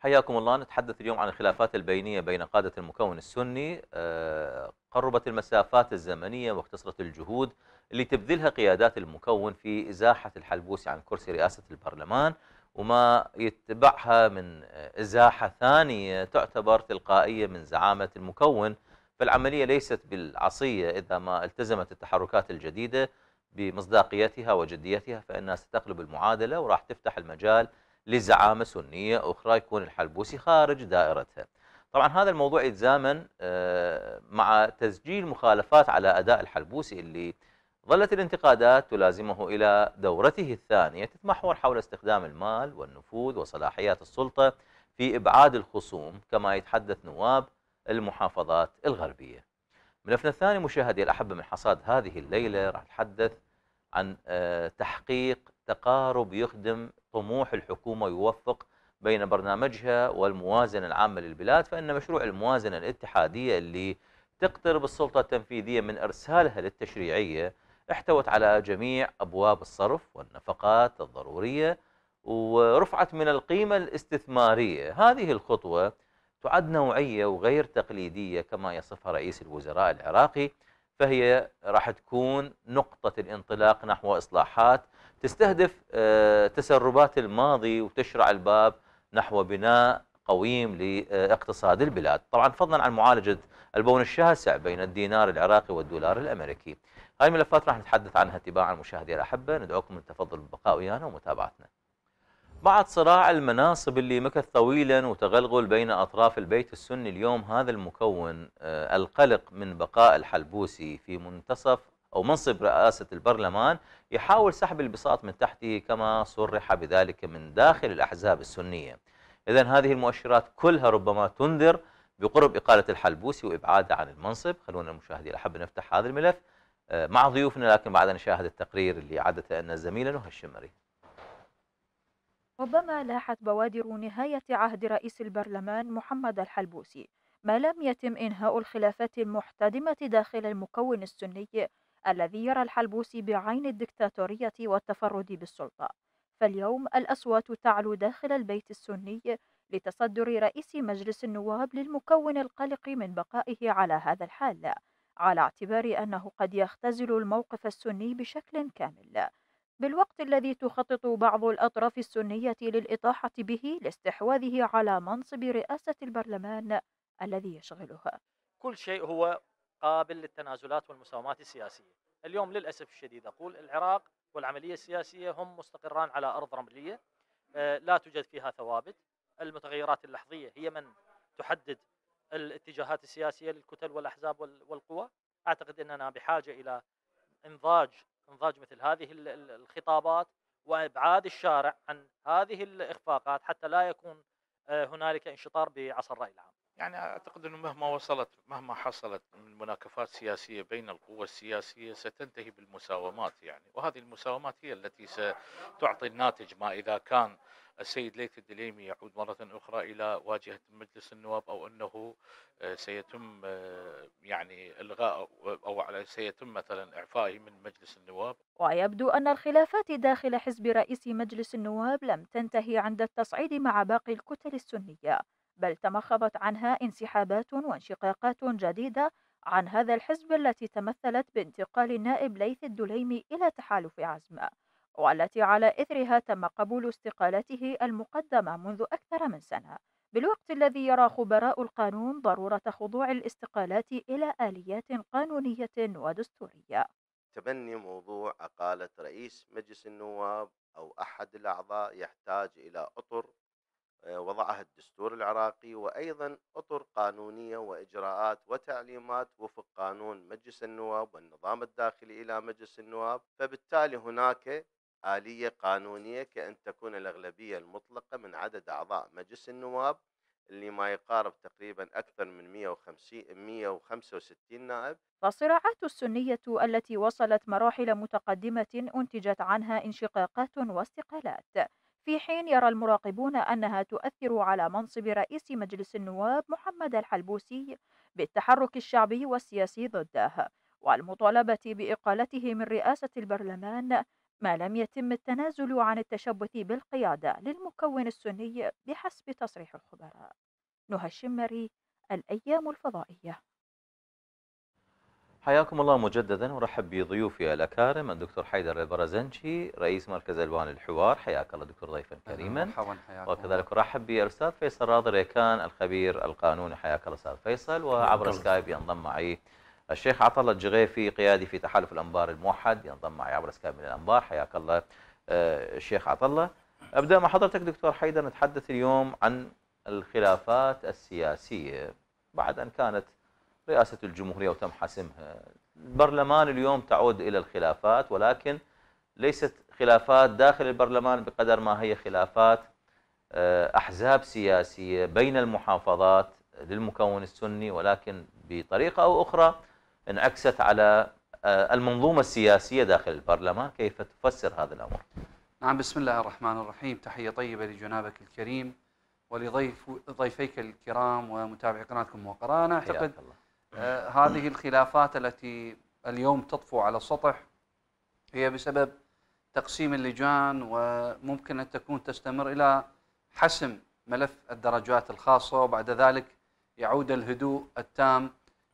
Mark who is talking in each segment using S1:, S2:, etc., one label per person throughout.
S1: حياكم الله نتحدث اليوم عن الخلافات البينية بين قادة المكون السني آه، قربت المسافات الزمنية واختصرت الجهود اللي تبذلها قيادات المكون في إزاحة الحلبوسي عن كرسي رئاسة البرلمان وما يتبعها من إزاحة ثانية تعتبر تلقائية من زعامة المكون فالعملية ليست بالعصية إذا ما التزمت التحركات الجديدة بمصداقيتها وجديتها فإنها ستقلب المعادلة وراح تفتح المجال لزعامه سنيه اخرى يكون الحلبوسي خارج دائرتها. طبعا هذا الموضوع يتزامن آه، مع تسجيل مخالفات على اداء الحلبوسي اللي ظلت الانتقادات تلازمه الى دورته الثانيه تتمحور حول استخدام المال والنفوذ وصلاحيات السلطه في ابعاد الخصوم كما يتحدث نواب المحافظات الغربيه. ملفنا الثاني مشاهدي الاحبه من حصاد هذه الليله راح نتحدث عن آه، تحقيق التقارب يخدم طموح الحكومة ويوفق بين برنامجها والموازنة العامة للبلاد فإن مشروع الموازنة الاتحادية اللي تقترب السلطة التنفيذية من إرسالها للتشريعية احتوت على جميع أبواب الصرف والنفقات الضرورية ورفعت من القيمة الاستثمارية هذه الخطوة تعد نوعية وغير تقليدية كما يصفها رئيس الوزراء العراقي فهي راح تكون نقطة الانطلاق نحو إصلاحات تستهدف آه، تسربات الماضي وتشرع الباب نحو بناء قويم لاقتصاد البلاد طبعا فضلا عن معالجة البون الشاسع بين الدينار العراقي والدولار الأمريكي هاي الملفات راح نتحدث عنها تباعا المشاهدين الأحبة ندعوكم للتفضل بالبقاء ويانا ومتابعتنا بعد صراع المناصب اللي مكث طويلا وتغلغل بين أطراف البيت السني اليوم هذا المكون آه، القلق من بقاء الحلبوسي في منتصف أو منصب رئاسة البرلمان يحاول سحب البساط من تحته كما صرح بذلك من داخل الأحزاب السنية إذا هذه المؤشرات كلها ربما تنذر بقرب إقالة الحلبوسي وإبعاده عن المنصب خلونا المشاهدين احب نفتح هذا الملف آه، مع ضيوفنا لكن بعد أن نشاهد التقرير اللي عادت لنا الزميلة نهى الشمري
S2: ربما لاحت بوادر نهاية عهد رئيس البرلمان محمد الحلبوسي ما لم يتم إنهاء الخلافات المحتدمة داخل المكون السني الذي يرى الحلبوسي بعين الدكتاتورية والتفرد بالسلطة فاليوم الأصوات تعلو داخل البيت السني لتصدر رئيس مجلس النواب للمكون القلق من بقائه على هذا الحال على اعتبار أنه قد يختزل الموقف السني بشكل كامل بالوقت الذي تخطط بعض الأطراف السنية للإطاحة به لاستحواذه على منصب رئاسة البرلمان الذي يشغله
S3: كل شيء هو قابل للتنازلات والمساومات السياسيه. اليوم للاسف الشديد اقول العراق والعمليه السياسيه هم مستقران على ارض رمليه آه، لا توجد فيها ثوابت، المتغيرات اللحظيه هي من تحدد الاتجاهات السياسيه للكتل والاحزاب والقوى. اعتقد اننا بحاجه الى انضاج انضاج مثل هذه الخطابات وابعاد الشارع عن هذه الاخفاقات حتى لا يكون آه، هنالك انشطار بعصا الراي العام.
S4: يعني اعتقد انه مهما وصلت مهما حصلت من مناكفات سياسيه بين القوى السياسيه ستنتهي بالمساومات يعني وهذه المساومات هي التي ستعطي الناتج ما اذا كان السيد ليث الدليمي يعود مره اخرى الى واجهه مجلس النواب او انه سيتم يعني الغاء او سيتم مثلا اعفائه من مجلس النواب
S2: ويبدو ان الخلافات داخل حزب رئيس مجلس النواب لم تنتهي عند التصعيد مع باقي الكتل السنيه بل تمخضت عنها انسحابات وانشقاقات جديدة عن هذا الحزب التي تمثلت بانتقال النائب ليث الدليمي إلى تحالف عزم والتي على إثرها تم قبول استقالته المقدمة منذ أكثر من سنة بالوقت الذي يرى خبراء القانون ضرورة خضوع الاستقالات إلى آليات قانونية ودستورية
S1: تبني موضوع أقالة رئيس مجلس النواب أو أحد الأعضاء يحتاج إلى أطر آه، وضعها الدستور العراقي وأيضا أطر قانونية وإجراءات وتعليمات وفق قانون مجلس النواب والنظام الداخلي إلى مجلس النواب فبالتالي هناك آلية قانونية كأن تكون الأغلبية المطلقة من عدد أعضاء مجلس النواب اللي ما يقارب تقريبا أكثر من 150 165
S4: نائب
S2: فالصراعات السنية التي وصلت مراحل متقدمة أنتجت عنها انشقاقات واستقالات في حين يرى المراقبون أنها تؤثر على منصب رئيس مجلس النواب محمد الحلبوسي بالتحرك الشعبي والسياسي ضده والمطالبة بإقالته من رئاسة البرلمان ما لم يتم التنازل عن التشبث بالقيادة للمكون السني بحسب تصريح الخبراء نهى الشمري الأيام الفضائية
S1: حياكم الله مجددا ورحب بضيوفي الاكارم الدكتور حيدر البرزنشي رئيس مركز الوان الحوار حياك الله دكتور ضيفا كريما وكذلك ارحب بالاستاذ فيصل راضي ريكان الخبير القانوني حياك الله استاذ فيصل وعبر سكايب ينضم معي الشيخ الله الجغيفي قيادي في تحالف الانبار الموحد ينضم معي عبر سكايب من الانبار حياك الله آه، الشيخ الله ابدا مع حضرتك دكتور حيدر نتحدث اليوم عن الخلافات السياسيه بعد ان كانت رئاسة الجمهورية وتم حسمها البرلمان اليوم تعود إلى الخلافات ولكن ليست خلافات داخل البرلمان بقدر ما هي خلافات آه، أحزاب سياسية بين المحافظات للمكون السني ولكن بطريقة أو أخرى انعكست على آه، المنظومة السياسية داخل البرلمان كيف تفسر هذا الأمر؟
S5: نعم بسم الله الرحمن الرحيم تحية طيبة لجنابك الكريم ولضيف ضيفيك الكرام ومتابعي قناتكم وقرانا أعتقد الله. آه، هذه الخلافات التي اليوم تطفو على السطح هي بسبب تقسيم اللجان وممكن أن تكون تستمر إلى حسم ملف الدرجات الخاصة وبعد ذلك يعود الهدوء التام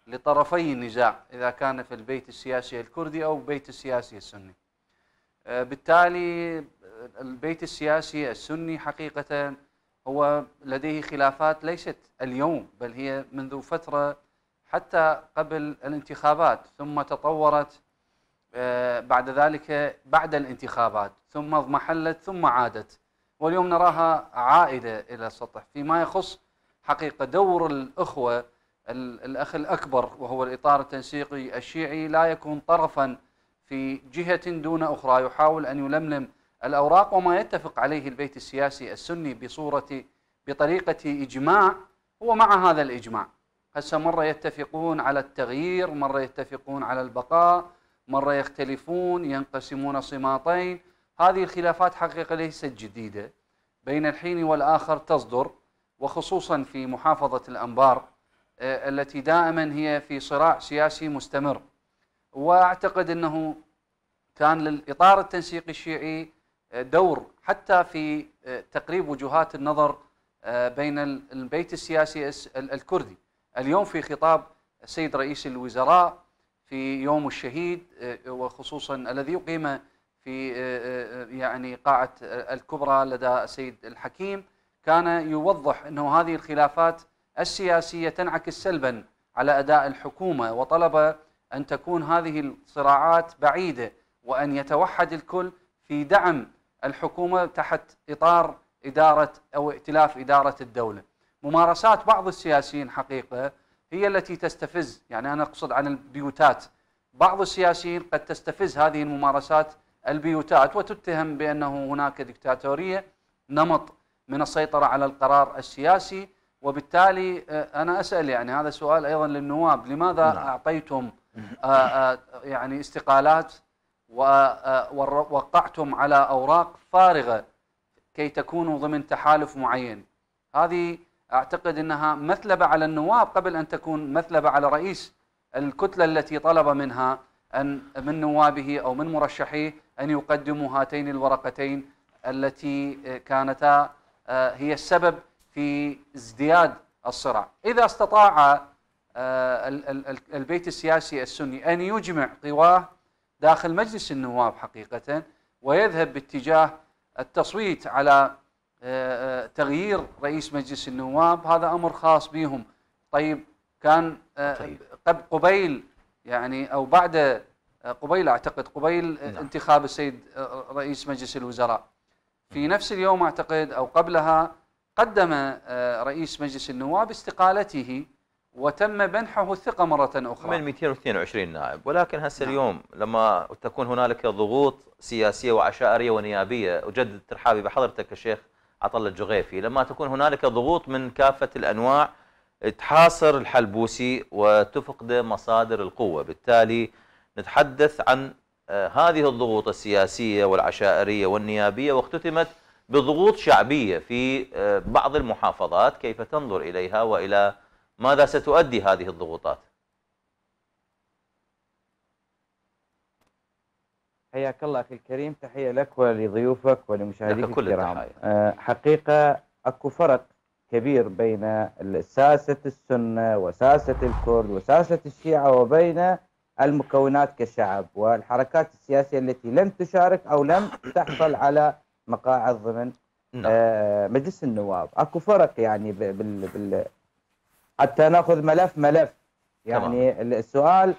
S5: لطرفي النزاع إذا كان في البيت السياسي الكردي أو البيت السياسي السني آه، بالتالي البيت السياسي السني حقيقة هو لديه خلافات ليست اليوم بل هي منذ فترة حتى قبل الانتخابات ثم تطورت آه، بعد ذلك بعد الانتخابات ثم اضمحلت ثم عادت واليوم نراها عائدة إلى السطح فيما يخص حقيقة دور الأخوة الأخ الأكبر وهو الإطار التنسيقي الشيعي لا يكون طرفا في جهة دون أخرى يحاول أن يلملم الأوراق وما يتفق عليه البيت السياسي السني بصورة بطريقة إجماع هو مع هذا الإجماع هسه مرة يتفقون على التغيير مرة يتفقون على البقاء مرة يختلفون ينقسمون صماطين هذه الخلافات حقيقة ليست جديدة بين الحين والآخر تصدر وخصوصا في محافظة الأنبار آه، التي دائما هي في صراع سياسي مستمر واعتقد انه كان للاطار التنسيقي الشيعي آه، دور حتى في آه، تقريب وجهات النظر بين البيت السياسي الكردي اليوم في خطاب السيد رئيس الوزراء في يوم الشهيد آه، وخصوصا الذي يقيم في آه، آه، يعني قاعة الكبرى لدى السيد الحكيم كان يوضح أنه هذه الخلافات السياسية تنعكس سلبا على أداء الحكومة وطلب أن تكون هذه الصراعات بعيدة وأن يتوحد الكل في دعم الحكومة تحت إطار إدارة أو ائتلاف إدارة الدولة ممارسات بعض السياسيين حقيقه هي التي تستفز يعني انا اقصد عن البيوتات بعض السياسيين قد تستفز هذه الممارسات البيوتات وتتهم بانه هناك دكتاتوريه نمط من السيطره على القرار السياسي وبالتالي آه، انا اسال يعني هذا سؤال ايضا للنواب لماذا لا. نعم. اعطيتم آه، آه، يعني استقالات ووقعتم على اوراق فارغه كي تكونوا ضمن تحالف معين هذه أعتقد أنها مثلبة على النواب قبل أن تكون مثلبة على رئيس الكتلة التي طلب منها أن من نوابه أو من مرشحيه أن يقدموا هاتين الورقتين التي كانتا آه، هي السبب في ازدياد الصراع إذا استطاع آه، البيت السياسي السني أن يجمع قواه داخل مجلس النواب حقيقة ويذهب باتجاه التصويت على آه، آه، تغيير رئيس مجلس النواب هذا امر خاص بهم طيب كان آه، طيب. قبيل يعني او بعد قبيل اعتقد قبيل نعم. انتخاب السيد رئيس مجلس الوزراء في نفس اليوم اعتقد او قبلها قدم رئيس مجلس النواب استقالته وتم منحه الثقه مره اخرى من
S1: 222 نائب ولكن هسه نعم. اليوم لما تكون هنالك ضغوط سياسيه وعشائريه ونيابيه اجدد ترحابي بحضرتك الشيخ عطل الجغيفي لما تكون هنالك ضغوط من كافة الأنواع تحاصر الحلبوسي وتفقد مصادر القوة بالتالي نتحدث عن آه، هذه الضغوط السياسية والعشائرية والنيابية واختتمت بضغوط شعبية في آه، بعض المحافظات كيف تنظر إليها وإلى ماذا ستؤدي هذه الضغوطات
S6: حياك الله اخي الكريم تحيه لك ولضيوفك ولمشاهديك الكرام آه، حقيقه اكو فرق كبير بين ساسه السنه وساسه الكرد وساسه الشيعه وبين المكونات كشعب والحركات السياسيه التي لم تشارك او لم تحصل على مقاعد ضمن نعم. آه، مجلس النواب اكو فرق يعني بال, بال حتى ناخذ ملف ملف يعني السؤال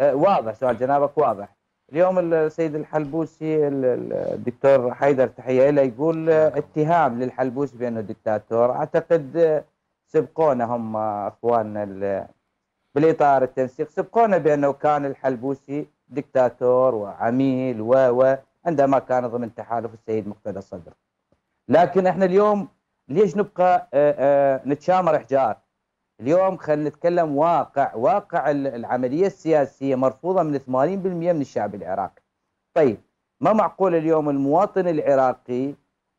S6: آه، واضح سؤال جنابك واضح اليوم السيد الحلبوسي الدكتور حيدر تحية له يقول نعم. اتهام للحلبوسي بأنه دكتاتور أعتقد سبقونا هم أخواننا بالإطار التنسيق سبقونا بأنه كان الحلبوسي دكتاتور وعميل و و عندما كان ضمن تحالف السيد مقتدى الصدر لكن احنا اليوم ليش نبقى آه، آه، نتشامر احجار اليوم خلينا نتكلم واقع واقع العمليه السياسيه مرفوضه من 80% من الشعب العراقي طيب ما معقول اليوم المواطن العراقي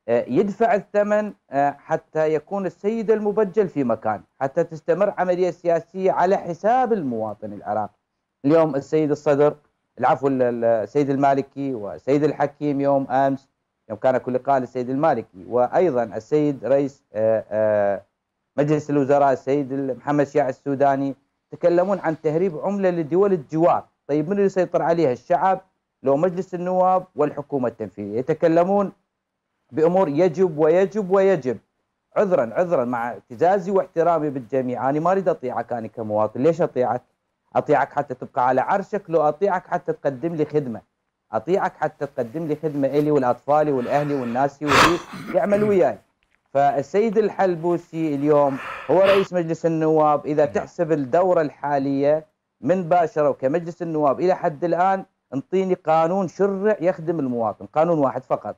S6: آه، يدفع الثمن آه، حتى يكون السيد المبجل في مكان حتى تستمر عملية سياسية على حساب المواطن العراقي اليوم السيد الصدر العفو السيد المالكي والسيد الحكيم يوم أمس يوم كان كل لقاء للسيد المالكي وأيضا السيد رئيس آه، مجلس الوزراء السيد محمد شيع السوداني تكلمون عن تهريب عمله لدول الجوار طيب من اللي يسيطر عليها الشعب لو مجلس النواب والحكومه التنفيذيه يتكلمون بامور يجب ويجب ويجب عذرا عذرا مع اعتزازي واحترامي بالجميع انا ما اريد اطيعك انا كمواطن ليش اطيعك اطيعك حتى تبقى على عرشك لو اطيعك حتى تقدم لي خدمه اطيعك حتى تقدم لي خدمه الي ولاطفالي والاهلي والناس واللي يعمل وياي فالسيد الحلبوسي اليوم هو رئيس مجلس النواب اذا نعم. تحسب الدوره الحاليه من باشره وكمجلس النواب الى حد الان انطيني قانون شرع يخدم المواطن قانون واحد فقط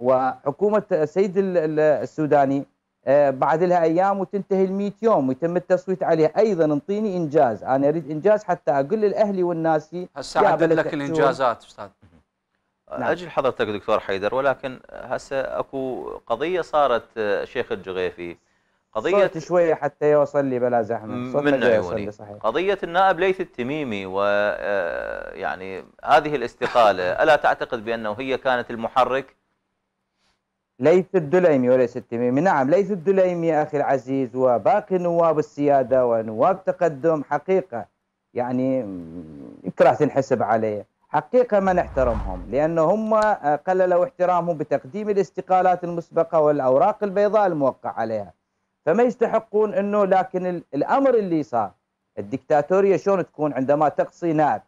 S6: وحكومه السيد السوداني آه، بعد لها ايام وتنتهي ال 100 يوم ويتم التصويت عليها ايضا انطيني انجاز انا اريد انجاز حتى اقول للاهلي والناس هسه عدد
S1: لك الانجازات استاذ نعم. اجل حضرتك دكتور حيدر ولكن هسه اكو قضيه صارت آه، شيخ الجغيفي قضيه صوت
S6: شويه حتى يوصل لي بلا زحمه من عيوني
S1: صحيح. قضيه النائب ليث التميمي و آه، يعني هذه الاستقاله الا تعتقد بانه هي كانت المحرك
S6: ليث الدليمي وليس التميمي نعم ليث الدليمي يا اخي العزيز وباقي نواب السياده ونواب تقدم حقيقه يعني يكره تنحسب عليه حقيقة ما نحترمهم لأن هم آه، قللوا احترامهم بتقديم الاستقالات المسبقة والأوراق البيضاء الموقع عليها فما يستحقون أنه لكن الأمر اللي صار الدكتاتورية شلون تكون عندما تقصي نائب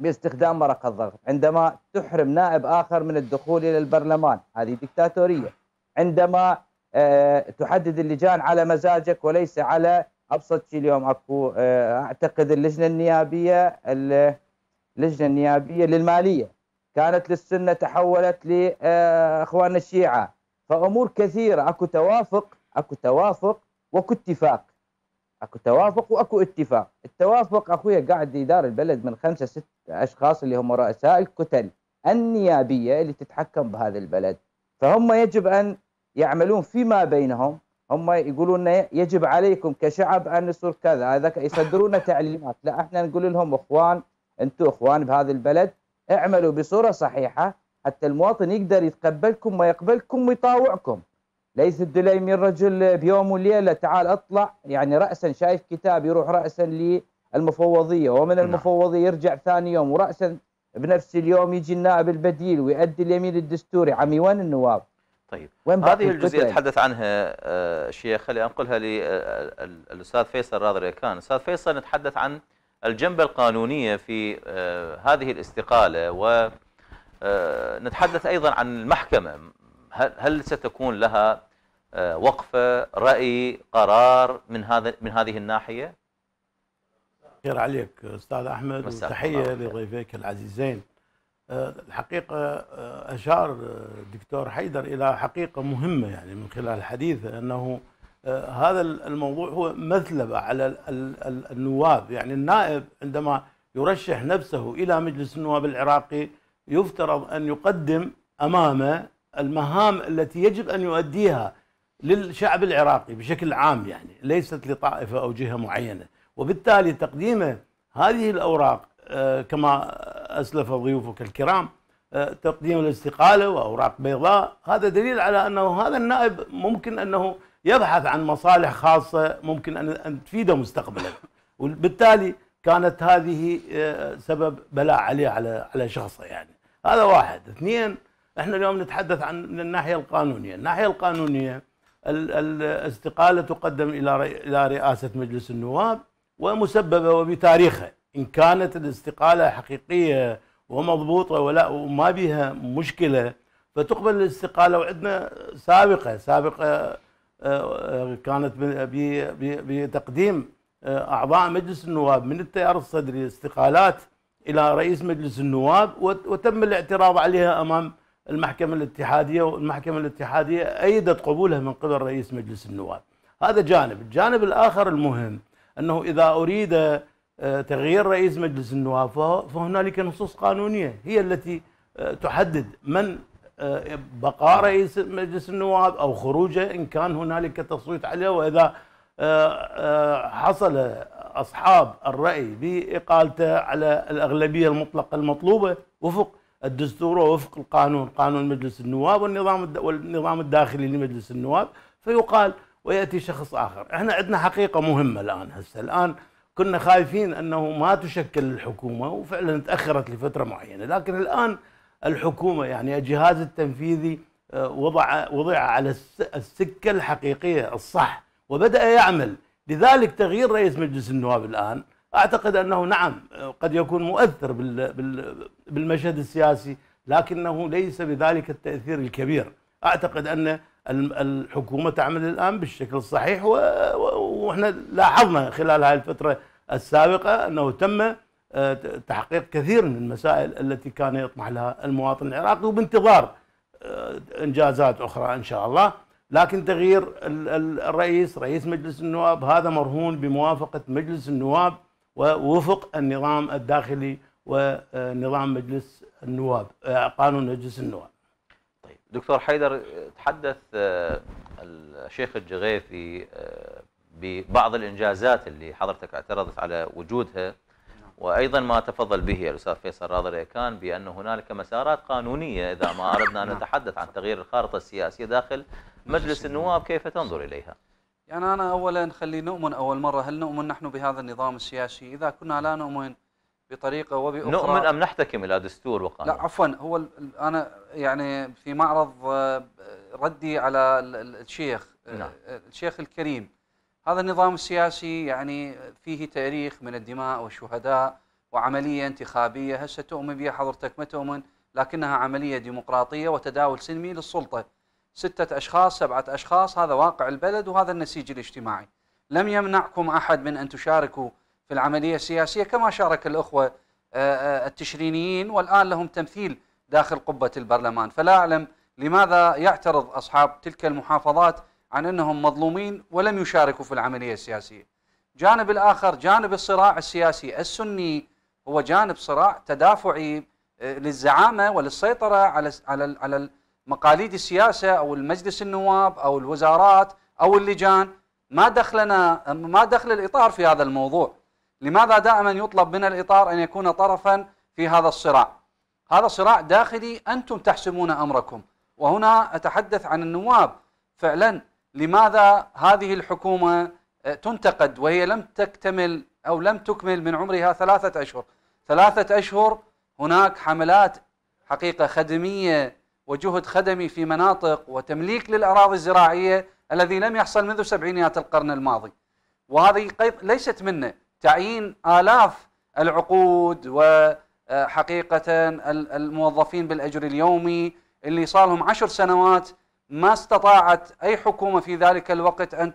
S6: باستخدام مرق الضغط عندما تحرم نائب آخر من الدخول إلى البرلمان هذه دكتاتورية عندما آه، تحدد اللجان على مزاجك وليس على أبسط شيء اليوم أكو آه، أعتقد اللجنة النيابية اللي لجنه نيابيه للماليه كانت للسنه تحولت لاخواننا آه، الشيعه فامور كثيره اكو توافق اكو توافق واكو اتفاق اكو توافق واكو اتفاق التوافق اخويا قاعد يدار البلد من خمسه ست اشخاص اللي هم رؤساء الكتل النيابيه اللي تتحكم بهذا البلد فهم يجب ان يعملون فيما بينهم هم يقولون يجب عليكم كشعب ان نصير كذا هذاك يصدرون تعليمات لا احنا نقول لهم اخوان انتم اخوان بهذا البلد اعملوا بصوره صحيحه حتى المواطن يقدر يتقبلكم ويقبلكم ويطاوعكم ليس الدليمين رجل بيوم وليله تعال اطلع يعني راسا شايف كتاب يروح راسا للمفوضيه ومن نعم. المفوضيه يرجع ثاني يوم وراسا بنفس اليوم يجي النائب البديل ويؤدي اليمين الدستوري عمي وين النواب؟ طيب وين هذه الجزئيه
S1: تحدث عنها الشيخ آه، خلي انقلها للاستاذ آه، آه، فيصل راضي كان الاستاذ فيصل نتحدث عن الجنبة القانونية في آه، هذه الاستقالة ونتحدث آه، أيضا عن المحكمة هل ستكون لها آه، وقفة رأي قرار من هذا من هذه الناحية
S4: خير عليك أستاذ أحمد وتحية لضيفيك العزيزين الحقيقة أشار الدكتور حيدر إلى حقيقة مهمة يعني من خلال حديثه أنه آه، هذا الموضوع هو مثلبة على النواب يعني النائب عندما يرشح نفسه إلى مجلس النواب العراقي يفترض أن يقدم أمامه المهام التي يجب أن يؤديها للشعب العراقي بشكل عام يعني ليست لطائفة أو جهة معينة وبالتالي تقديمه هذه الأوراق آه، كما أسلف ضيوفك الكرام آه، تقديم الاستقالة وأوراق بيضاء هذا دليل على أنه هذا النائب ممكن أنه يبحث عن مصالح خاصة ممكن أن تفيده مستقبلا وبالتالي كانت هذه آه، سبب بلاء عليه على على شخصه يعني هذا واحد اثنين احنا اليوم نتحدث عن من الناحية القانونية الناحية القانونية الاستقالة تقدم إلى إلى رئاسة مجلس النواب ومسببة وبتاريخها إن كانت الاستقالة حقيقية ومضبوطة ولا وما بها مشكلة فتقبل الاستقالة وعندنا سابقة سابقة كانت بتقديم آه، أعضاء مجلس النواب من التيار الصدري استقالات إلى رئيس مجلس النواب وتم الاعتراض عليها أمام المحكمة الاتحادية والمحكمة الاتحادية أيدت قبولها من قبل رئيس مجلس النواب هذا جانب الجانب الآخر المهم أنه إذا أريد آه، تغيير رئيس مجلس النواب فهنالك نصوص قانونية هي التي آه، تحدد من بقاء رئيس مجلس النواب او خروجه ان كان هنالك تصويت عليه واذا آه، آه، حصل اصحاب الراي باقالته على الاغلبيه المطلقه المطلوبه وفق الدستور ووفق القانون قانون مجلس النواب والنظام والنظام الداخلي لمجلس النواب فيقال وياتي شخص اخر احنا عندنا حقيقه مهمه الان هسه الان كنا خايفين انه ما تشكل الحكومه وفعلا تاخرت لفتره معينه لكن الان الحكومه يعني الجهاز التنفيذي آه، وضع وضع على السكه الحقيقيه الصح وبدا يعمل لذلك تغيير رئيس مجلس النواب الان اعتقد انه نعم آه، قد يكون مؤثر بالمشهد السياسي لكنه ليس بذلك التاثير الكبير اعتقد ان الحكومه تعمل الان بالشكل الصحيح واحنا لاحظنا خلال هذه الفتره السابقه انه تم آه، تحقيق كثير من المسائل التي كان يطمح لها المواطن العراقي وبانتظار آه، انجازات اخرى ان شاء الله لكن تغيير الرئيس رئيس مجلس النواب هذا مرهون بموافقه مجلس النواب ووفق النظام الداخلي ونظام مجلس النواب آه، قانون مجلس النواب
S1: طيب دكتور حيدر تحدث الشيخ الجغيثي ببعض الانجازات اللي حضرتك اعترضت على وجودها وايضا ما تفضل به الاستاذ فيصل راضي كان بان هنالك مسارات قانونيه اذا ما اردنا ان نعم. نتحدث عن تغيير الخارطه السياسيه داخل نعم. مجلس النواب كيف تنظر اليها؟
S5: يعني انا اولا خلي نؤمن اول مره هل نؤمن نحن بهذا النظام السياسي؟ اذا كنا لا نؤمن بطريقه وباخرى نؤمن ام
S1: نحتكم الى دستور وقانون؟ لا
S5: عفوا هو انا يعني في معرض آه، ردي على الشيخ آه، نعم. آه، الشيخ الكريم هذا النظام السياسي يعني فيه تاريخ من الدماء والشهداء وعملية انتخابية هسه تؤمن بها حضرتك ما تؤمن لكنها عملية ديمقراطية وتداول سلمي للسلطة ستة أشخاص سبعة أشخاص هذا واقع البلد وهذا النسيج الاجتماعي لم يمنعكم أحد من أن تشاركوا في العملية السياسية كما شارك الأخوة آه، آه، التشرينيين والآن لهم تمثيل داخل قبة البرلمان فلا أعلم لماذا يعترض أصحاب تلك المحافظات عن أنهم مظلومين ولم يشاركوا في العملية السياسية جانب الآخر جانب الصراع السياسي السني هو جانب صراع تدافعي آه، للزعامة وللسيطرة على على على مقاليد السياسة أو المجلس النواب أو الوزارات أو اللجان ما دخلنا ما دخل الإطار في هذا الموضوع لماذا دائما يطلب من الإطار أن يكون طرفا في هذا الصراع هذا صراع داخلي أنتم تحسمون أمركم وهنا أتحدث عن النواب فعلا لماذا هذه الحكومة آه، تنتقد وهي لم تكتمل أو لم تكمل من عمرها ثلاثة أشهر ثلاثة أشهر هناك حملات حقيقة خدمية وجهد خدمي في مناطق وتمليك للأراضي الزراعية الذي لم يحصل منذ سبعينيات القرن الماضي وهذه ليست منه تعيين آلاف العقود وحقيقة آه، الموظفين بالأجر اليومي اللي صار لهم عشر سنوات ما استطاعت أي حكومة في ذلك الوقت أن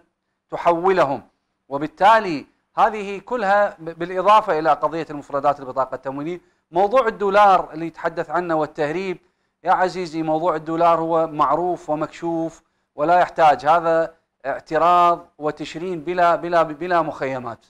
S5: تحولهم وبالتالي هذه كلها بالإضافة إلى قضية المفردات البطاقة التموينية موضوع الدولار اللي يتحدث عنه والتهريب يا عزيزي موضوع الدولار هو معروف ومكشوف ولا يحتاج هذا اعتراض وتشرين بلا بلا بلا مخيمات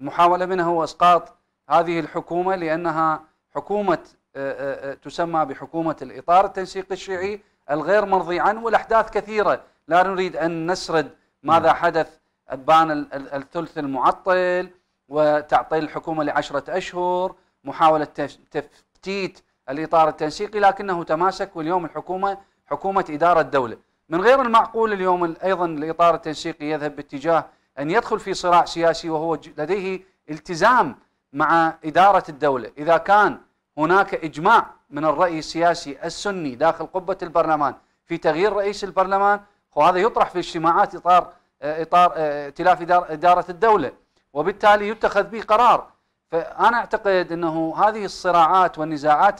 S5: محاولة منها هو إسقاط هذه الحكومة لأنها حكومة آه، آه، آه، تسمى بحكومة الإطار التنسيقي الشيعي الغير مرضي عنه والأحداث كثيرة لا نريد أن نسرد ماذا حدث أبان الثلث المعطل وتعطيل الحكومة لعشرة أشهر محاولة تفتيت الإطار التنسيقي لكنه تماسك واليوم الحكومة حكومة إدارة دولة من غير المعقول اليوم أيضا الإطار التنسيقي يذهب باتجاه أن يدخل في صراع سياسي وهو لديه التزام مع إدارة الدولة إذا كان هناك إجماع من الرأي السياسي السني داخل قبة البرلمان في تغيير رئيس البرلمان وهذا يطرح في اجتماعات إطار آه، إطار آه، ائتلاف إدارة الدولة وبالتالي يتخذ به قرار فأنا أعتقد أنه هذه الصراعات والنزاعات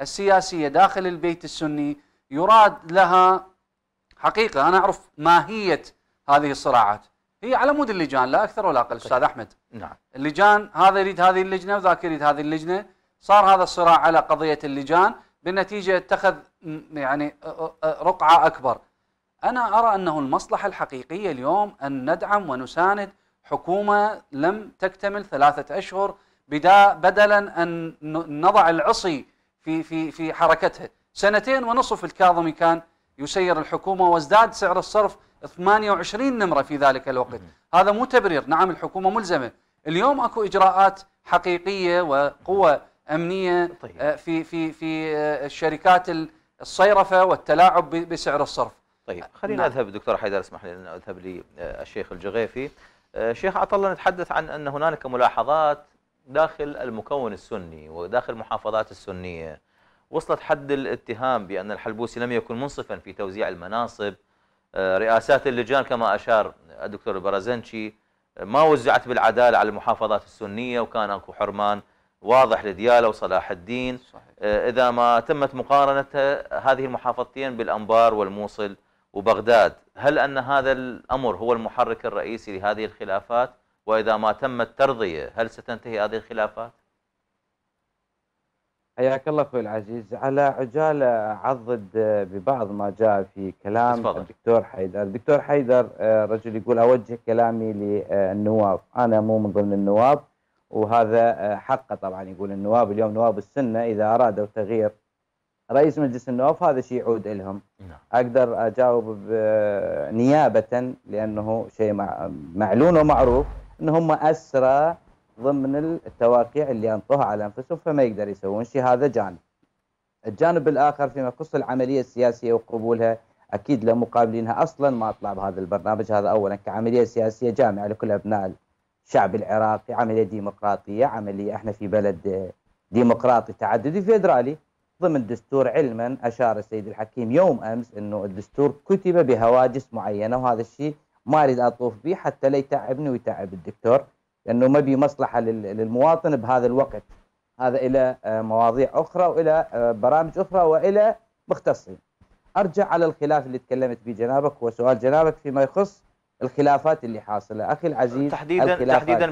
S5: السياسية داخل البيت السني يراد لها حقيقة أنا أعرف ماهية هذه الصراعات هي على مود اللجان لا أكثر ولا أقل أستاذ طيب. أحمد نعم اللجان هذا يريد هذه اللجنة وذاك يريد هذه اللجنة صار هذا الصراع على قضية اللجان بالنتيجة اتخذ يعني رقعة أكبر أنا أرى أنه المصلحة الحقيقية اليوم أن ندعم ونساند حكومة لم تكتمل ثلاثة أشهر بدلا أن نضع العصي في, في, في حركتها سنتين ونصف الكاظمي كان يسير الحكومة وازداد سعر الصرف 28 نمرة في ذلك الوقت هذا مو تبرير نعم الحكومة ملزمة اليوم أكو إجراءات حقيقية وقوة امنيه طيب. آه، في في في آه، الشركات الصيرفه والتلاعب بسعر الصرف.
S1: طيب آه، خلينا نعم. اذهب دكتور حيدر اسمح لي ان اذهب للشيخ الجغيفي. شيخ الله نتحدث عن ان هنالك ملاحظات داخل المكون السني وداخل المحافظات السنيه وصلت حد الاتهام بان الحلبوسي لم يكن منصفا في توزيع المناصب رئاسات اللجان كما اشار الدكتور برازنشي ما وزعت بالعداله على المحافظات السنيه وكان اكو حرمان واضح لدياله وصلاح الدين صحيح. آه، اذا ما تمت مقارنه هذه المحافظتين بالانبار والموصل وبغداد هل ان هذا الامر هو المحرك الرئيسي لهذه الخلافات واذا ما تم الترضيه هل ستنتهي هذه الخلافات
S6: حياك الله اخوي العزيز على عجاله اعضد آه، ببعض ما جاء في كلام تفضل. الدكتور حيدر الدكتور حيدر آه، رجل يقول اوجه كلامي للنواب انا مو من ضمن النواب وهذا آه، حقه طبعا يقول النواب اليوم نواب السنه اذا ارادوا تغيير رئيس مجلس النواب هذا شيء يعود لهم نعم. اقدر اجاوب آه، نيابه لانه شيء معلوم ومعروف ان هم اسرى ضمن التواقيع اللي انطوها على انفسهم فما يقدر يسوون شيء هذا جانب. الجانب الاخر فيما يخص العمليه السياسيه وقبولها اكيد لمقابلينها اصلا ما اطلع بهذا البرنامج هذا اولا كعمليه سياسيه جامعه لكل ابناء الشعب العراقي عمليه ديمقراطيه عمليه احنا في بلد ديمقراطي تعددي فيدرالي ضمن دستور علما اشار السيد الحكيم يوم امس انه الدستور كتب بهواجس معينه وهذا الشيء ما اريد اطوف به حتى لا يتعبني ويتعب الدكتور لانه ما بي مصلحه للمواطن بهذا الوقت هذا الى مواضيع اخرى والى برامج اخرى والى مختصين ارجع على الخلاف اللي تكلمت به جنابك وسؤال جنابك فيما يخص الخلافات اللي حاصله اخي العزيز تحديدا تحديدا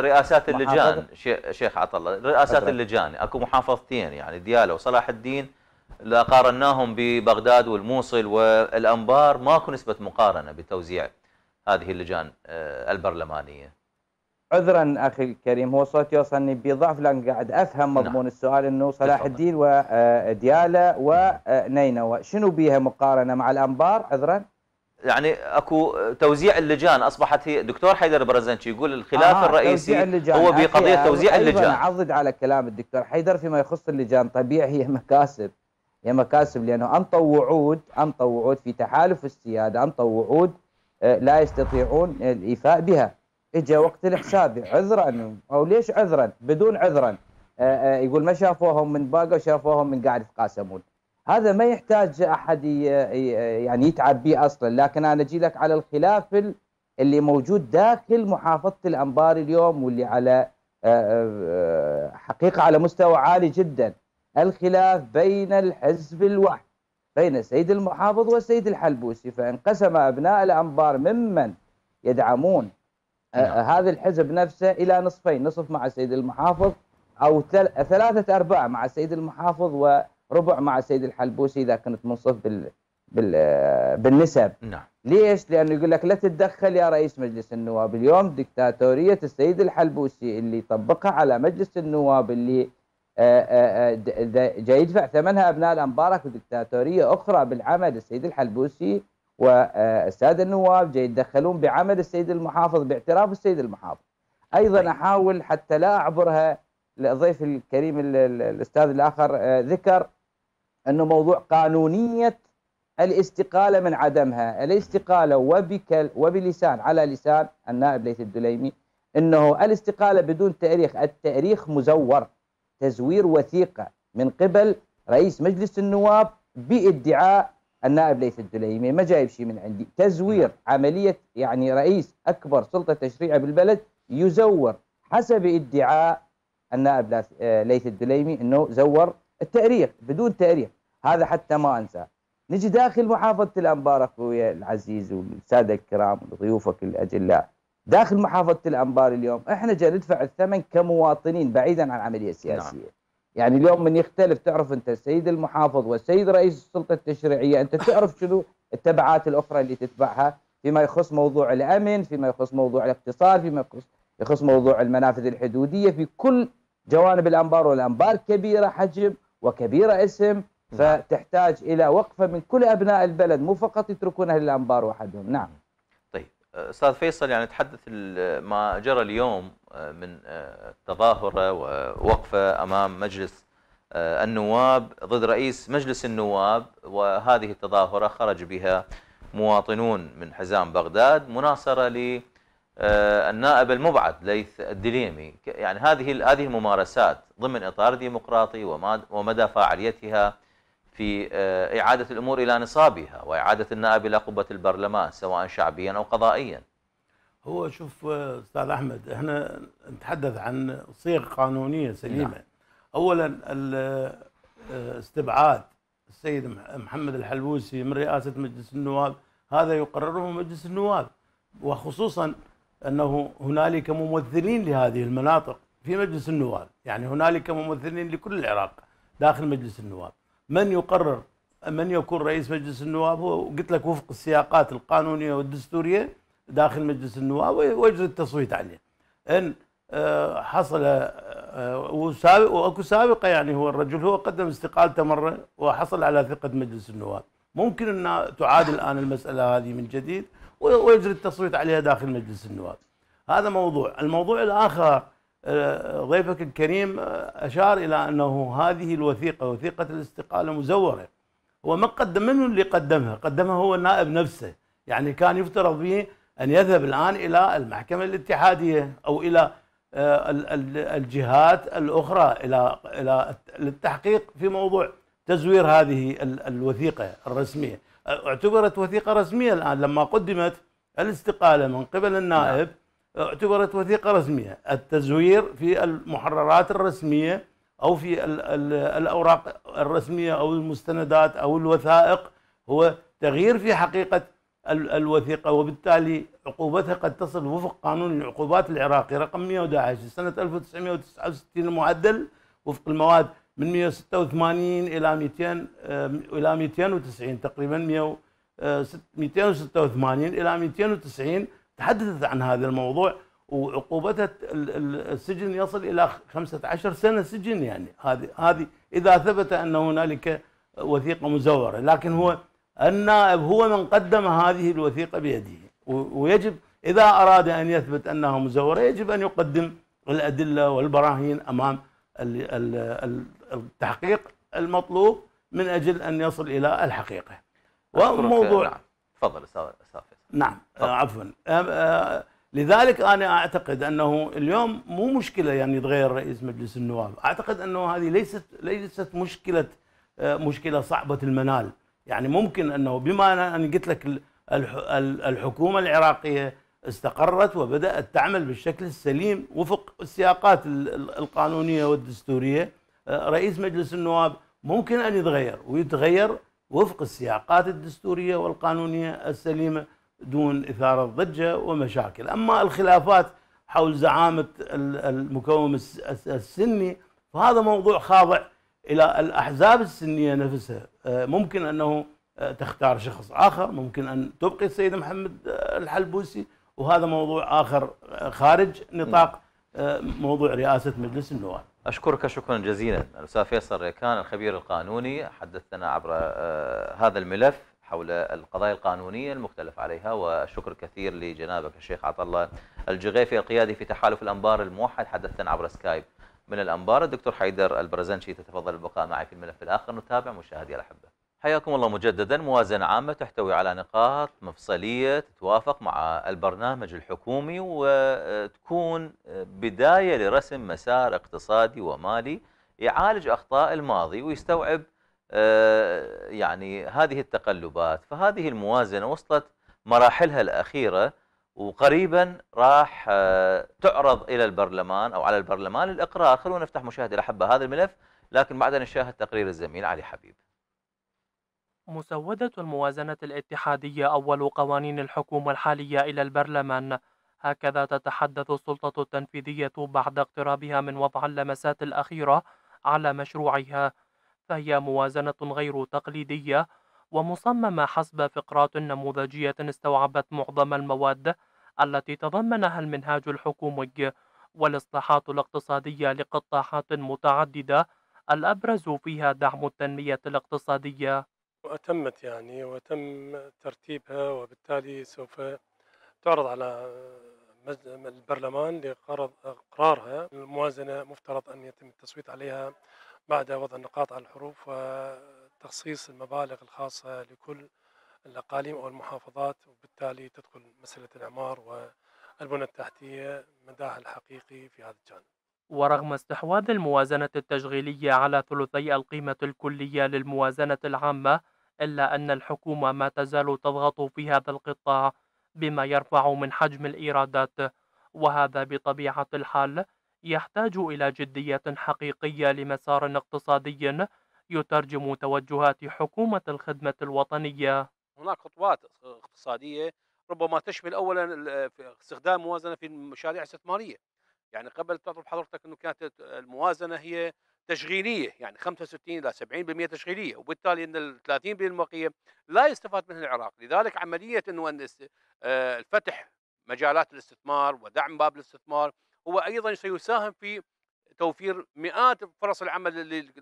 S6: برئاسات اللجان
S1: شيخ عطله رئاسات اللجان اكو محافظتين يعني دياله وصلاح الدين لا قارناهم ببغداد والموصل والانبار ماكو نسبه مقارنه بتوزيع هذه اللجان آه، البرلمانيه
S6: عذرا اخي الكريم هو صوتي يوصلني بضعف لان قاعد افهم نعم. مضمون نعم. السؤال انه صلاح الدين ودياله آه، آه، ونينوى شنو بيها مقارنه مع الانبار عذرا
S1: يعني اكو توزيع اللجان اصبحت هي دكتور حيدر برزنتشي يقول الخلاف آه الرئيسي هو بقضيه توزيع أيضاً اللجان
S6: اعضد على كلام الدكتور حيدر فيما يخص اللجان طبيعي هي مكاسب هي مكاسب لانه انطوا وعود انطوا وعود في تحالف السياده انطوا وعود آه، لا يستطيعون الايفاء بها اجى وقت الحساب عذرا او ليش عذرا بدون عذرا آه، آه، يقول ما شافوهم من باقه شافوهم من قاعد يتقاسمون هذا ما يحتاج احد يعني يتعب به اصلا لكن انا اجي لك على الخلاف اللي موجود داخل محافظه الانبار اليوم واللي على آه، آه، حقيقه على مستوى عالي جدا الخلاف بين الحزب الواحد بين السيد المحافظ والسيد الحلبوسي فانقسم ابناء الانبار ممن يدعمون آه، نعم. هذا الحزب نفسه الى نصفين نصف مع السيد المحافظ او ثلاثه ارباع مع السيد المحافظ و ربع مع السيد الحلبوسي اذا كنت منصف بال بال بالنسب نعم ليش؟ لانه يقول لك لا تتدخل يا رئيس مجلس النواب، اليوم دكتاتوريه السيد الحلبوسي اللي طبقها على مجلس النواب اللي آه، آه، آه، جاي يدفع ثمنها ابناء الانبارك ودكتاتوريه اخرى بالعمل السيد الحلبوسي والساده النواب جاي يتدخلون بعمل السيد المحافظ باعتراف السيد المحافظ. ايضا طيب. احاول حتى لا اعبرها الضيف الكريم الاستاذ الاخر ذكر أنه موضوع قانونية الاستقالة من عدمها الاستقالة وبكل وبلسان على لسان النائب ليث الدليمي أنه الاستقالة بدون تأريخ التأريخ مزور تزوير وثيقة من قبل رئيس مجلس النواب بادعاء النائب ليث الدليمي ما جايب شيء من عندي تزوير نعم. عملية يعني رئيس أكبر سلطة تشريعية بالبلد يزور حسب ادعاء النائب ليث آه، الدليمي أنه زور التاريخ بدون تاريخ هذا حتى ما انساه نجي داخل محافظه الانبار اخوي العزيز والساده الكرام وضيوفك الاجلاء داخل محافظه الانبار اليوم احنا جاي ندفع الثمن كمواطنين بعيدا عن العمليه السياسيه نعم. يعني اليوم من يختلف تعرف انت السيد المحافظ والسيد رئيس السلطه التشريعيه انت تعرف شنو التبعات الاخرى اللي تتبعها فيما يخص موضوع الامن، فيما يخص موضوع الاقتصاد، فيما يخص موضوع المنافذ الحدوديه في كل جوانب الانبار والانبار كبيره حجم وكبيرة اسم نعم. فتحتاج إلى وقفة من كل أبناء البلد مو فقط يتركونها للأنبار وحدهم نعم
S1: طيب أستاذ فيصل يعني تحدث ما جرى اليوم آه، من آه، تظاهرة ووقفة أمام مجلس آه، النواب ضد رئيس مجلس النواب وهذه التظاهرة خرج بها مواطنون من حزام بغداد مناصرة ل آه، النائب المبعث ليث الدليمي يعني هذه هذه الممارسات ضمن اطار ديمقراطي ومدى فاعليتها في آه، اعاده الامور الى نصابها واعاده النائب الى قبه البرلمان سواء شعبيا او قضائيا.
S4: هو شوف آه، استاذ احمد احنا نتحدث عن صيغ قانونيه سليمه. نعم. اولا استبعاد السيد محمد الحلبوسي من رئاسه مجلس النواب هذا يقرره مجلس النواب وخصوصا انه هنالك ممثلين لهذه المناطق في مجلس النواب، يعني هنالك ممثلين لكل العراق داخل مجلس النواب. من يقرر من يكون رئيس مجلس النواب هو قلت لك وفق السياقات القانونيه والدستوريه داخل مجلس النواب ويجري التصويت عليه. ان آه، حصل آه، آه، وسابق واكو سابقه يعني هو الرجل هو قدم استقالته مره وحصل على ثقه مجلس النواب. ممكن ان تعاد الان المساله هذه من جديد ويجري التصويت عليها داخل مجلس النواب هذا موضوع الموضوع الآخر آه، ضيفك الكريم آه، أشار إلى أنه هذه الوثيقة وثيقة الاستقالة مزورة هو قدم منه اللي قدمها قدمها هو النائب نفسه يعني كان يفترض به أن يذهب الآن إلى المحكمة الاتحادية أو إلى آه، الجهات الأخرى إلى إلى للتحقيق في موضوع تزوير هذه الوثيقة الرسمية اعتبرت وثيقه رسميه الان لما قدمت الاستقاله من قبل النائب اعتبرت وثيقه رسميه التزوير في المحررات الرسميه او في الاوراق الرسميه او المستندات او الوثائق هو تغيير في حقيقه الوثيقه وبالتالي عقوبتها قد تصل وفق قانون العقوبات العراقي رقم 111 سنه 1969 المعدل وفق المواد من 186 الى 200 آه، الى 290 تقريبا 286 آه، الى 290 تحدثت عن هذا الموضوع وعقوبتها السجن يصل الى 15 سنه سجن يعني هذه هذه اذا ثبت ان هنالك وثيقه مزوره لكن هو النائب هو من قدم هذه الوثيقه بيده ويجب اذا اراد ان يثبت انها مزوره يجب ان يقدم الادله والبراهين امام التحقيق المطلوب من اجل ان يصل الى الحقيقه وموضوع نعم. تفضل استاذ نعم فضل. آه، عفوا آه، آه، لذلك انا اعتقد انه اليوم مو مشكله يعني يتغير رئيس مجلس النواب اعتقد انه هذه ليست ليست مشكله مشكله صعبه المنال يعني ممكن انه بما انا قلت لك الحكومه العراقيه استقرت وبدات تعمل بالشكل السليم وفق السياقات القانونيه والدستوريه رئيس مجلس النواب ممكن أن يتغير ويتغير وفق السياقات الدستورية والقانونية السليمة دون إثارة ضجة ومشاكل أما الخلافات حول زعامة المكون السني فهذا موضوع خاضع إلى الأحزاب السنية نفسها آه، ممكن أنه آه، تختار شخص آخر ممكن أن تبقي السيد محمد آه، الحلبوسي وهذا موضوع آخر خارج نطاق موضوع رئاسة مجلس النواب أشكرك شكرا
S1: جزيلا الأستاذ فيصل ريكان الخبير القانوني حدثنا عبر آه، هذا الملف حول القضايا القانونية المختلف عليها والشكر كثير لجنابك الشيخ عطا الله الجغيفي القيادي في تحالف الأنبار الموحد حدثنا عبر سكايب من الأنبار الدكتور حيدر البرزنشي تتفضل البقاء معي في الملف الآخر نتابع مشاهدي الأحبة حياكم الله مجددا موازنة عامة تحتوي على نقاط مفصلية تتوافق مع البرنامج الحكومي وتكون بداية لرسم مسار اقتصادي ومالي يعالج أخطاء الماضي ويستوعب آه، يعني هذه التقلبات فهذه الموازنة وصلت مراحلها الأخيرة وقريبا راح آه، تعرض إلى البرلمان أو على البرلمان الإقرار خلونا نفتح مشاهدة الأحبة هذا الملف لكن أن نشاهد تقرير الزميل علي حبيب
S3: مسودة الموازنة الاتحادية أول قوانين الحكومة الحالية إلى البرلمان هكذا تتحدث السلطة التنفيذية بعد اقترابها من وضع اللمسات الأخيرة على مشروعها فهي موازنة غير تقليدية ومصممة حسب فقرات نموذجية استوعبت معظم المواد التي تضمنها المنهاج الحكومي والإصلاحات الاقتصادية لقطاعات متعددة الأبرز فيها دعم التنمية الاقتصادية
S7: وأتمت يعني وتم ترتيبها وبالتالي سوف تعرض على البرلمان لقرارها الموازنة مفترض أن يتم التصويت عليها بعد وضع النقاط على الحروف وتخصيص المبالغ الخاصة لكل الأقاليم أو المحافظات وبالتالي تدخل مسألة الإعمار والبنى التحتية مداها الحقيقي في هذا الجانب
S3: ورغم استحواذ الموازنة التشغيلية على ثلثي القيمة الكلية للموازنة العامة إلا أن الحكومة ما تزال تضغط في هذا القطاع بما يرفع من حجم الإيرادات وهذا بطبيعة الحال يحتاج إلى جدية حقيقية لمسار اقتصادي يترجم توجهات حكومة الخدمة الوطنية
S4: هناك خطوات اقتصادية ربما تشمل أولا استخدام موازنة في المشاريع الاستثمارية يعني قبل تطلب حضرتك انه كانت الموازنه هي تشغيليه يعني 65 الى 70% تشغيليه وبالتالي ان ال 30% البقيه لا يستفاد منها العراق لذلك عمليه انه أن آه، الفتح مجالات الاستثمار ودعم باب الاستثمار هو ايضا سيساهم في توفير مئات فرص العمل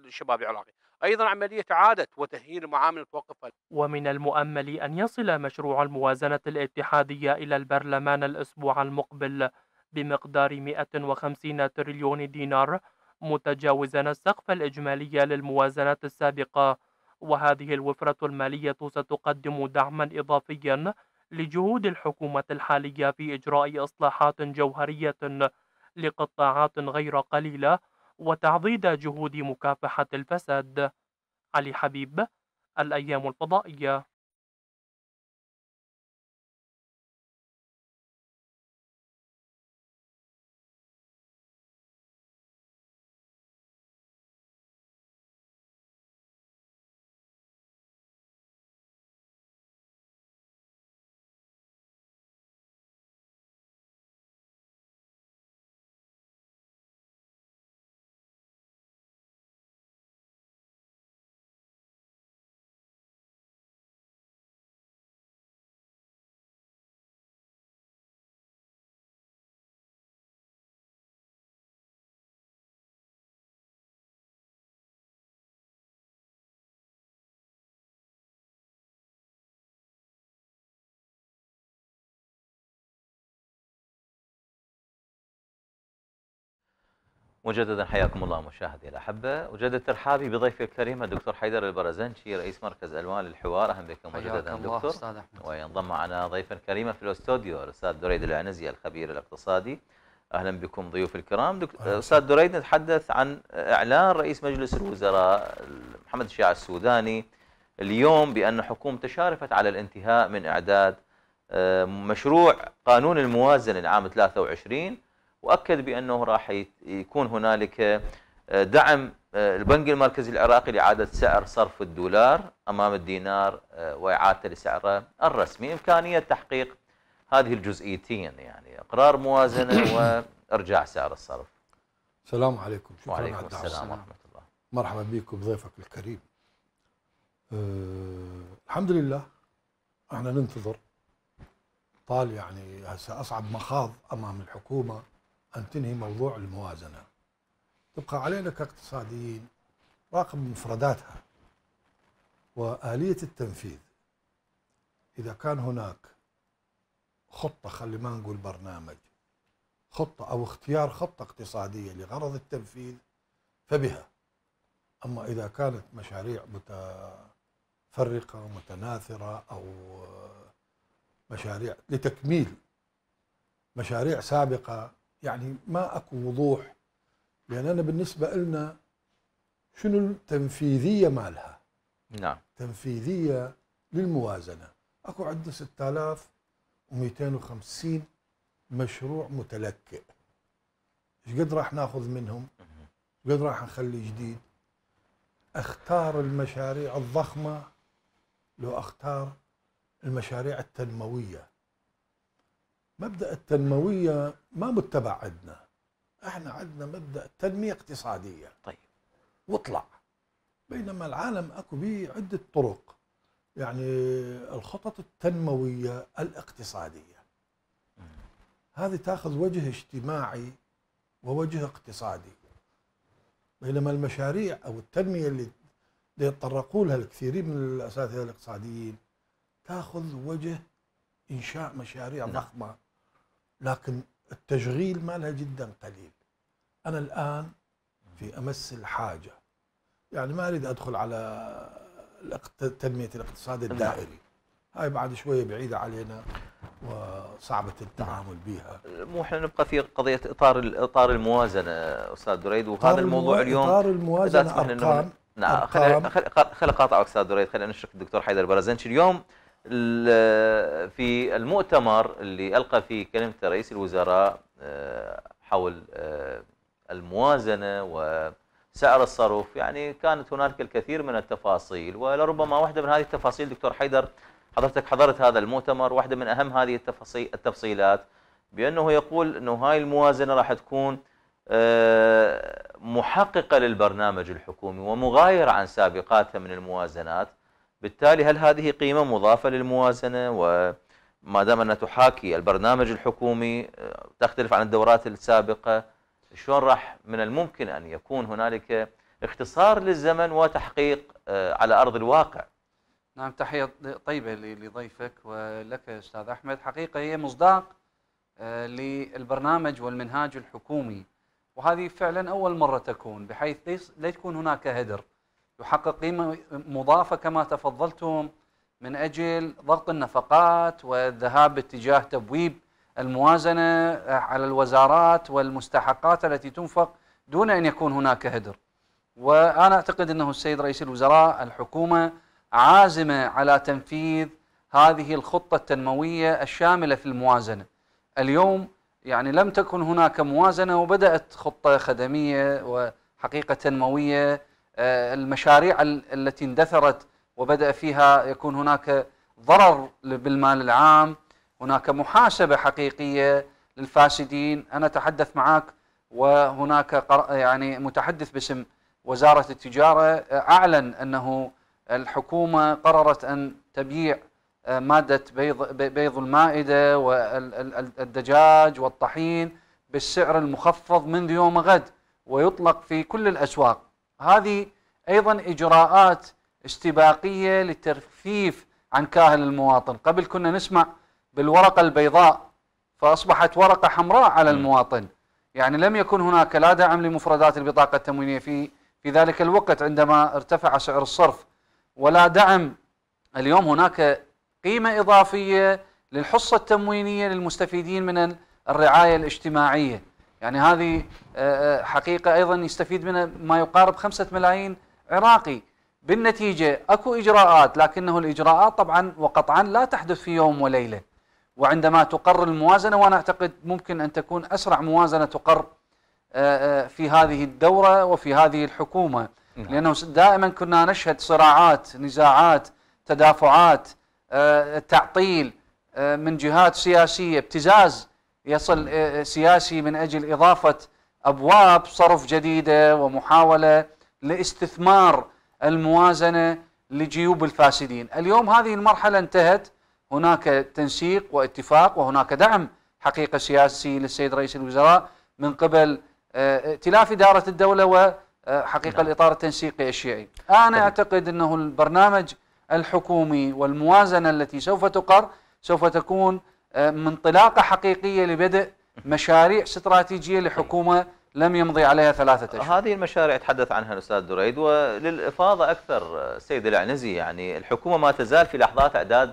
S4: للشباب العراقي أيضا عملية إعادة وتهيير المعامل المتوقفة
S3: ومن المؤمل أن يصل مشروع الموازنة الاتحادية إلى البرلمان الأسبوع المقبل بمقدار 150 تريليون دينار متجاوزا السقف الإجمالي للموازنة السابقة وهذه الوفرة المالية ستقدم دعما إضافيا لجهود الحكومة الحالية في إجراء إصلاحات جوهرية لقطاعات غير قليلة وتعضيد جهود مكافحة الفساد علي حبيب الأيام الفضائية
S5: مجددا حياكم الله مشاهدي
S1: الاحبه وجدد ترحابي بضيفي الكريم الدكتور حيدر البرزنشي رئيس مركز الوان للحوار اهلا بكم مجددا دكتور الله وينضم معنا ضيفا كريما في الاستوديو الاستاذ دريد العنزي الخبير الاقتصادي اهلا بكم ضيوف الكرام دكتور استاذ دريد نتحدث عن اعلان رئيس مجلس الوزراء محمد الشيع السوداني اليوم بان حكومته شارفت على الانتهاء من اعداد آه، مشروع قانون الموازنه لعام 23 واكد بانه راح يكون هنالك آه، دعم آه، البنك المركزي العراقي لاعاده سعر صرف الدولار امام الدينار آه، واعادته لسعره الرسمي، امكانيه تحقيق هذه الجزئيتين يعني اقرار موازنه وارجاع سعر الصرف.
S7: السلام عليكم شكرا وعليكم على السلام ورحمه الله. مرحبا بك ضيفك الكريم. أه الحمد لله احنا ننتظر طال يعني هسه اصعب مخاض امام الحكومه أن تنهي موضوع الموازنة تبقى علينا كاقتصاديين راقب مفرداتها وآلية التنفيذ إذا كان هناك خطة خلي ما نقول برنامج خطة أو اختيار خطة اقتصادية لغرض التنفيذ فبها أما إذا كانت مشاريع متفرقة متناثرة أو مشاريع لتكميل مشاريع سابقة يعني ما اكو وضوح يعني انا بالنسبه لنا شنو التنفيذيه مالها نعم تنفيذيه للموازنه اكو عندنا 6250 مشروع متلكئ ايش قد راح ناخذ منهم قد راح نخلي جديد اختار المشاريع الضخمه لو اختار المشاريع التنمويه مبدا التنمويه ما متبع عندنا احنا عندنا مبدا تنميه اقتصاديه طيب واطلع بينما العالم اكو به عده طرق يعني الخطط التنمويه الاقتصاديه هذه تاخذ وجه اجتماعي ووجه اقتصادي بينما المشاريع او التنميه اللي يتطرقوا لها الكثيرين من الاساتذه الاقتصاديين تاخذ وجه انشاء مشاريع نعم. ضخمه لكن التشغيل مالها جدا قليل انا الان في امس الحاجه يعني ما اريد ادخل على تنميه الاقتصاد نعم. الدائري هاي بعد شويه بعيده علينا وصعبه التعامل بها مو
S1: احنا نبقى في قضيه اطار اطار الموازنه استاذ دريد وهذا الموضوع اليوم اطار
S7: الموازنه ارقام نعم
S1: خلينا خلينا خلي اقاطعك استاذ دريد خلينا نشرك الدكتور حيدر برزنتش اليوم في المؤتمر اللي ألقى فيه كلمة رئيس الوزراء آه، حول آه، الموازنة وسعر الصرف يعني كانت هناك الكثير من التفاصيل ولربما واحدة من هذه التفاصيل دكتور حيدر حضرتك حضرت هذا المؤتمر واحدة من أهم هذه التفاصيل التفصيلات بأنه يقول أنه هاي الموازنة راح تكون آه، محققة للبرنامج الحكومي ومغايره عن سابقاتها من الموازنات بالتالي هل هذه قيمة مضافة للموازنة وما دام أنها تحاكي البرنامج الحكومي آه، تختلف عن الدورات السابقة شلون راح من الممكن أن يكون هنالك اختصار للزمن وتحقيق آه، على أرض الواقع
S5: نعم تحية طيبة لضيفك ولك أستاذ أحمد حقيقة هي مصداق آه، للبرنامج والمنهاج الحكومي وهذه فعلا أول مرة تكون بحيث لا تكون هناك هدر يحقق قيمة مضافة كما تفضلتم من أجل ضغط النفقات والذهاب باتجاه تبويب الموازنة على الوزارات والمستحقات التي تنفق دون أن يكون هناك هدر وأنا أعتقد أنه السيد رئيس الوزراء الحكومة عازمة على تنفيذ هذه الخطة التنموية الشاملة في الموازنة اليوم يعني لم تكن هناك موازنة وبدأت خطة خدمية وحقيقة تنموية آه، المشاريع التي اندثرت وبدأ فيها يكون هناك ضرر بالمال العام هناك محاسبة حقيقية للفاسدين أنا أتحدث معك وهناك يعني متحدث باسم وزارة التجارة آه، أعلن أنه الحكومة قررت أن تبيع آه، مادة بيض, بيض المائدة والدجاج والطحين بالسعر المخفض منذ يوم غد ويطلق في كل الأسواق هذه ايضا اجراءات استباقيه للتخفيف عن كاهل المواطن، قبل كنا نسمع بالورقه البيضاء فاصبحت ورقه حمراء على المواطن، يعني لم يكن هناك لا دعم لمفردات البطاقه التموينيه في في ذلك الوقت عندما ارتفع سعر الصرف ولا دعم اليوم هناك قيمه اضافيه للحصه التموينيه للمستفيدين من الرعايه الاجتماعيه. يعني هذه آه، آه، حقيقة أيضا يستفيد منها ما يقارب خمسة ملايين عراقي بالنتيجة أكو إجراءات لكنه الإجراءات طبعا وقطعا لا تحدث في يوم وليلة وعندما تقر الموازنة وأنا أعتقد ممكن أن تكون أسرع موازنة تقر آه، في هذه الدورة وفي هذه الحكومة نعم. لأنه دائما كنا نشهد صراعات نزاعات تدافعات تعطيل من جهات سياسية ابتزاز يصل آه، آه، سياسي من اجل اضافه ابواب صرف جديده ومحاوله لاستثمار الموازنه لجيوب الفاسدين، اليوم هذه المرحله انتهت هناك تنسيق واتفاق وهناك دعم حقيقه سياسي للسيد رئيس الوزراء من قبل آه، ائتلاف اداره الدوله وحقيقه نعم. الاطار التنسيقي الشيعي. انا طبعا. اعتقد انه البرنامج الحكومي والموازنه التي سوف تقر سوف تكون آه، من انطلاقه حقيقيه لبدء مشاريع استراتيجيه لحكومه لم يمضي عليها ثلاثه اشهر. هذه المشاريع تحدث عنها الاستاذ
S1: دريد وللافاضه اكثر السيد العنزي يعني الحكومه ما تزال في لحظات اعداد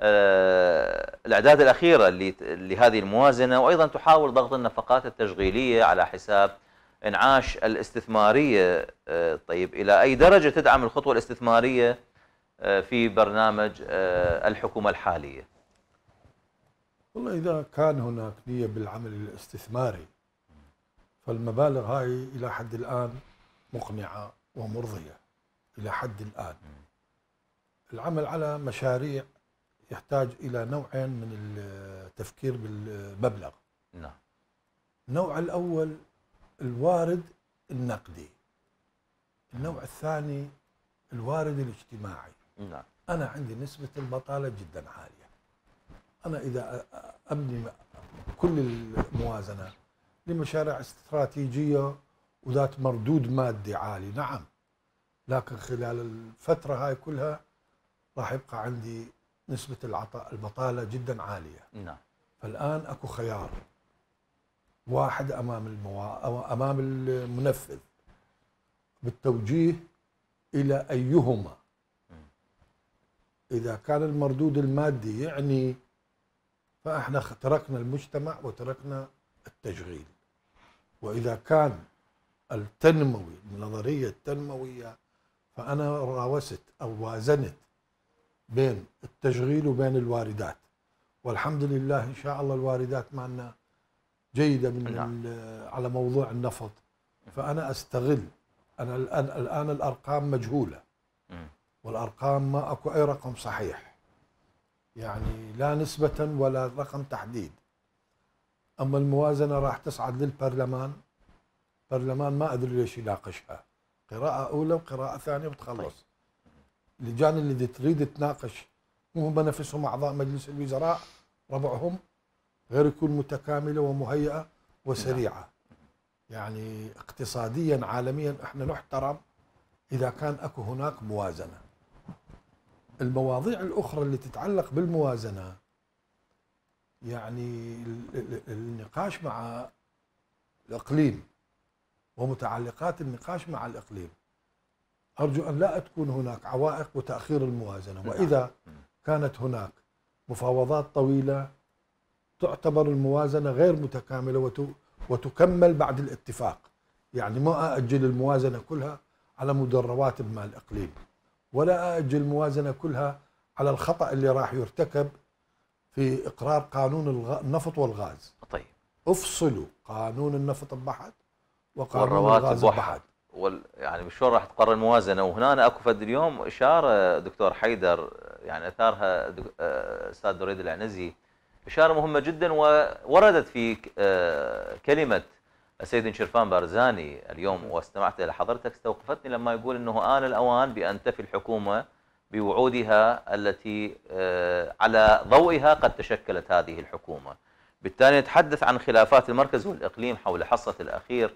S1: آه، الاعداد الاخيره لهذه الموازنه وايضا تحاول ضغط النفقات التشغيليه على حساب انعاش الاستثماريه آه، طيب الى اي درجه تدعم الخطوه الاستثماريه في برنامج الحكومه الحاليه؟
S7: والله إذا كان هناك نية بالعمل الاستثماري فالمبالغ هاي إلى حد الآن مقنعة ومرضية إلى حد الآن العمل على مشاريع يحتاج إلى نوعين من التفكير بالمبلغ نعم النوع الأول الوارد النقدي النوع الثاني الوارد الاجتماعي نعم أنا عندي نسبة البطالة جدا عالية أنا إذا أبني كل الموازنة لمشاريع استراتيجية وذات مردود مادي عالي نعم لكن خلال الفترة هاي كلها راح يبقى عندي نسبة العطاء البطالة جدا عالية نعم فالآن أكو خيار واحد أمام الموا... أمام المنفذ بالتوجيه إلى أيهما إذا كان المردود المادي يعني فاحنا تركنا المجتمع وتركنا التشغيل واذا كان التنموي النظريه التنمويه فانا راوست او وازنت بين التشغيل وبين الواردات والحمد لله ان شاء الله الواردات معنا جيده من نعم. على موضوع النفط فانا استغل انا الان الان الارقام مجهوله والارقام ما اكو اي رقم صحيح يعني لا نسبة ولا رقم تحديد أما الموازنة راح تصعد للبرلمان البرلمان ما أدري ليش يناقشها قراءة أولى وقراءة ثانية وتخلص اللجان طيب. اللي تريد تناقش مو هم نفسهم أعضاء مجلس الوزراء ربعهم غير يكون متكاملة ومهيئة وسريعة نعم. يعني اقتصاديا عالميا احنا نحترم إذا كان أكو هناك موازنة المواضيع الاخرى اللي تتعلق بالموازنه يعني النقاش مع الاقليم ومتعلقات النقاش مع الاقليم ارجو ان لا تكون هناك عوائق وتاخير الموازنه نعم. واذا كانت هناك مفاوضات طويله تعتبر الموازنه غير متكامله وتكمل بعد الاتفاق يعني ما اجل الموازنه كلها على مدربات مال الاقليم ولا أجي الموازنة كلها على الخطأ اللي راح يرتكب في إقرار قانون النفط والغاز طيب افصلوا قانون النفط البحث وقانون الغاز البحث
S1: وال يعني شلون راح تقرر الموازنه وهنا أنا اكو فد اليوم اشاره دكتور حيدر يعني اثارها آه، استاذ دريد العنزي اشاره مهمه جدا ووردت في آه، كلمه السيد انشرفان بارزاني اليوم واستمعت الى حضرتك استوقفتني لما يقول انه آن الاوان بان تفي الحكومه بوعودها التي آه، على ضوئها قد تشكلت هذه الحكومه. بالتالي نتحدث عن خلافات المركز والاقليم حول حصه الاخير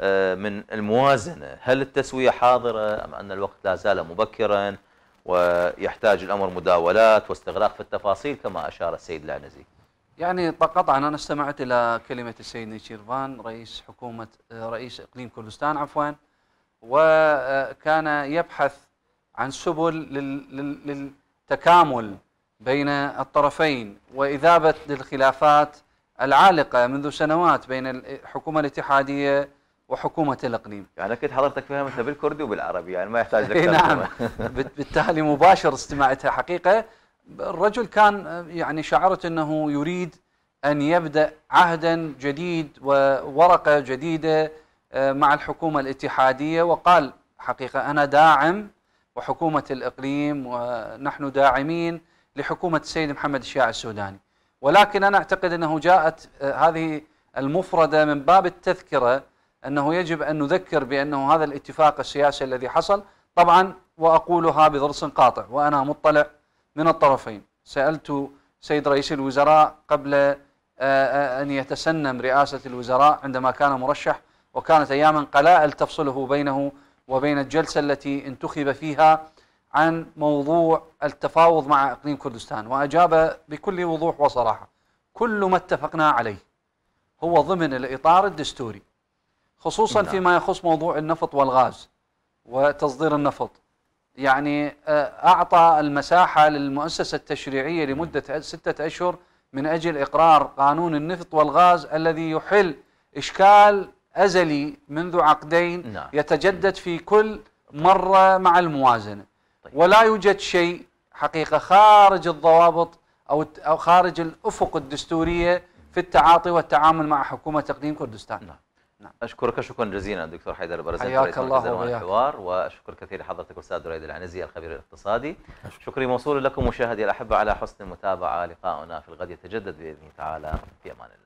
S1: آه، من الموازنه، هل التسويه حاضره ام ان الوقت لا زال مبكرا ويحتاج الامر مداولات واستغراق في التفاصيل كما اشار السيد العنزي.
S5: يعني قطعا انا استمعت الى كلمه السيد نيشيرفان رئيس حكومه آه، رئيس اقليم كردستان عفوا وكان يبحث عن سبل للتكامل بين الطرفين واذابه الخلافات العالقه منذ سنوات بين الحكومه الاتحاديه وحكومه الاقليم. يعني اكيد حضرتك فهمتها بالكردي وبالعربي يعني ما يحتاج لك نعم بالتالي مباشر استماعتها حقيقه الرجل كان يعني شعرت انه يريد ان يبدا عهدا جديد وورقه جديده آه، مع الحكومه الاتحاديه وقال حقيقه انا داعم وحكومه الاقليم ونحن داعمين لحكومه السيد محمد الشيع السوداني ولكن انا اعتقد انه جاءت آه، هذه المفرده من باب التذكره انه يجب ان نذكر بانه هذا الاتفاق السياسي الذي حصل طبعا واقولها بضرس قاطع وانا مطلع من الطرفين سألت سيد رئيس الوزراء قبل آه، آه، أن يتسنم رئاسة الوزراء عندما كان مرشح وكانت أياما قلائل تفصله بينه وبين الجلسة التي انتخب فيها عن موضوع التفاوض مع إقليم كردستان وأجاب بكل وضوح وصراحة كل ما اتفقنا عليه هو ضمن الإطار الدستوري خصوصا نعم. فيما يخص موضوع النفط والغاز وتصدير النفط يعني آه، أعطى المساحة للمؤسسة التشريعية لمدة ستة أشهر من أجل إقرار قانون النفط والغاز الذي يحل إشكال أزلي منذ عقدين نعم. يتجدد في كل مرة مع الموازنة طيب. ولا يوجد شيء حقيقة خارج الضوابط أو أو خارج الأفق الدستورية في التعاطي والتعامل مع حكومة تقديم كردستان نعم.
S1: نعم. أشكرك شكرا جزيلا دكتور حيدر البرزان حياك الله وياك الحوار وأشكر كثير حضرتك أستاذ دريد العنزي الخبير الاقتصادي أشكر. شكري موصول لكم مشاهدي الأحبة على حسن المتابعة لقاؤنا في الغد يتجدد بإذن تعالى في أمان الله